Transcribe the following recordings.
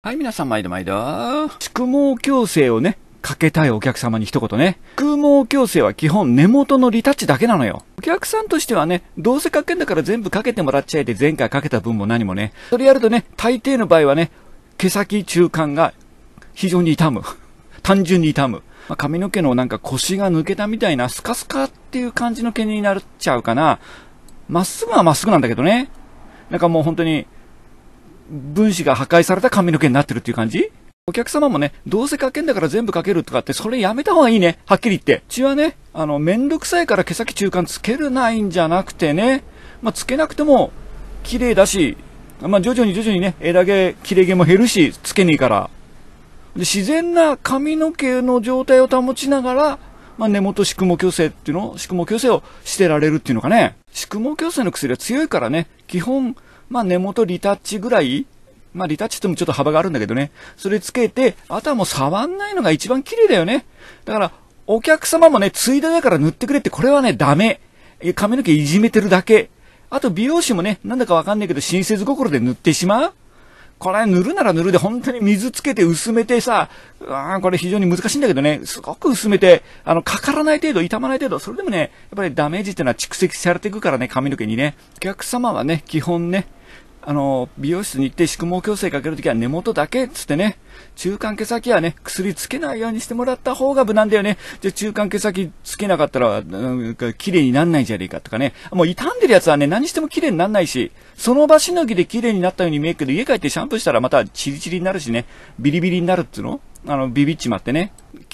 はい、皆さん毎度毎度。宿毛矯正をね、かけたいお客様に一言ね。空毛矯正は基本根元のリタッチだけなのよ。お客さんとしてはね、どうせかけんだから全部かけてもらっちゃえで前回かけた分も何もね。それやるとね、大抵の場合はね、毛先中間が非常に痛む。単純に痛む。まあ、髪の毛のなんか腰が抜けたみたいなスカスカっていう感じの毛になっちゃうかな。まっすぐはまっすぐなんだけどね。なんかもう本当に分子が破壊された髪の毛になってるっていう感じお客様もね、どうせ書けんだから全部書けるとかって、それやめた方がいいね。はっきり言って。血はね、あの、めんどくさいから毛先中間つけるないんじゃなくてね、まあ、つけなくても、綺麗だし、まあ、徐々に徐々にね、枝毛、切れ毛も減るし、つけねえから。で、自然な髪の毛の状態を保ちながら、まあ、根元宿毛矯正っていうの宿毛矯正をしてられるっていうのかね。宿毛矯正の薬は強いからね、基本、まあ、根元リタッチぐらいまあ、リタッチってもちょっと幅があるんだけどね。それつけて、あとはもう触んないのが一番綺麗だよね。だから、お客様もね、ついでだから塗ってくれって、これはね、ダメ。髪の毛いじめてるだけ。あと美容師もね、なんだかわかんないけど、親切心で塗ってしまう。これ塗るなら塗るで、本当に水つけて薄めてさ、うん、これ非常に難しいんだけどね、すごく薄めて、あの、かからない程度、痛まない程度、それでもね、やっぱりダメージっていうのは蓄積されていくからね、髪の毛にね。お客様はね、基本ね、あの、美容室に行って宿毛矯正かけるときは根元だけっつってね、中間毛先はね、薬つけないようにしてもらった方が無難だよね。じゃ、中間毛先つけなかったら、なんか綺麗になんないじゃねえかとかね。もう傷んでるやつはね、何しても綺麗になんないし、その場しのぎで綺麗になったように見えるけど、家帰ってシャンプーしたらまたチリチリになるしね、ビリビリになるっつうのあの、ビビっちまってね。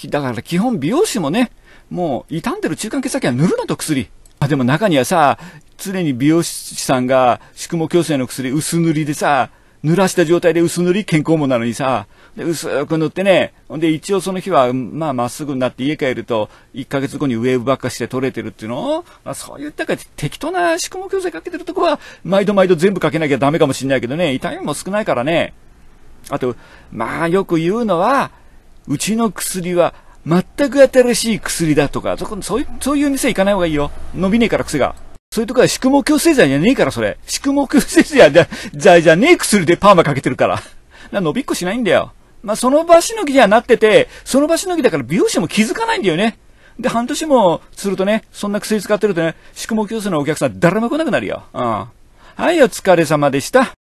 だから基本美容師もね、もう傷んでる中間毛先は塗るなと薬。あ、でも中にはさ、常に美容師さんが宿毛矯正の薬薄塗りでさ、濡らした状態で薄塗り健康もなのにさ、で薄く塗ってね、ほんで一応その日は、まあまっすぐになって家帰ると、1ヶ月後にウェーブばっかして取れてるっていうの、まあ、そういったか適当な宿毛矯正かけてるとこは、毎度毎度全部かけなきゃダメかもしんないけどね、痛みも少ないからね。あと、まあよく言うのは、うちの薬は全く新しい薬だとか、そこそういう、そういう店行かない方がいいよ。伸びねえから癖が。そういうとこは宿毛矯正剤じゃねえから、それ。宿毛矯正剤じゃ、じゃ、じゃねえ薬でパーマかけてるから。な、伸びっこしないんだよ。まあ、その場しのぎにはなってて、その場しのぎだから美容師も気づかないんだよね。で、半年もするとね、そんな薬使ってるとね、宿毛矯正のお客さん誰も来なくなるよ。うん。はい、お疲れ様でした。